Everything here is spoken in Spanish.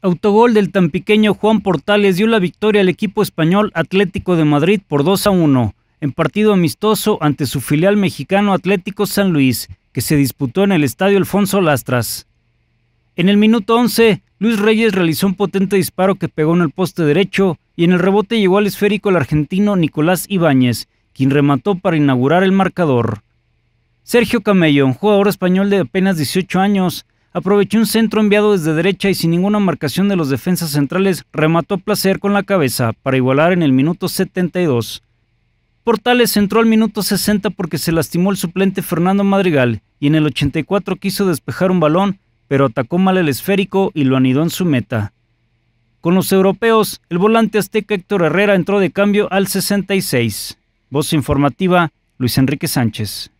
Autogol del tan pequeño Juan Portales dio la victoria al equipo español Atlético de Madrid por 2 a 1 en partido amistoso ante su filial mexicano Atlético San Luis, que se disputó en el estadio Alfonso Lastras. En el minuto 11, Luis Reyes realizó un potente disparo que pegó en el poste derecho y en el rebote llegó al esférico el argentino Nicolás Ibáñez, quien remató para inaugurar el marcador. Sergio Camello, un jugador español de apenas 18 años, aprovechó un centro enviado desde derecha y sin ninguna marcación de los defensas centrales, remató a placer con la cabeza para igualar en el minuto 72. Portales entró al minuto 60 porque se lastimó el suplente Fernando Madrigal y en el 84 quiso despejar un balón, pero atacó mal el esférico y lo anidó en su meta. Con los europeos, el volante azteca Héctor Herrera entró de cambio al 66. Voz informativa, Luis Enrique Sánchez.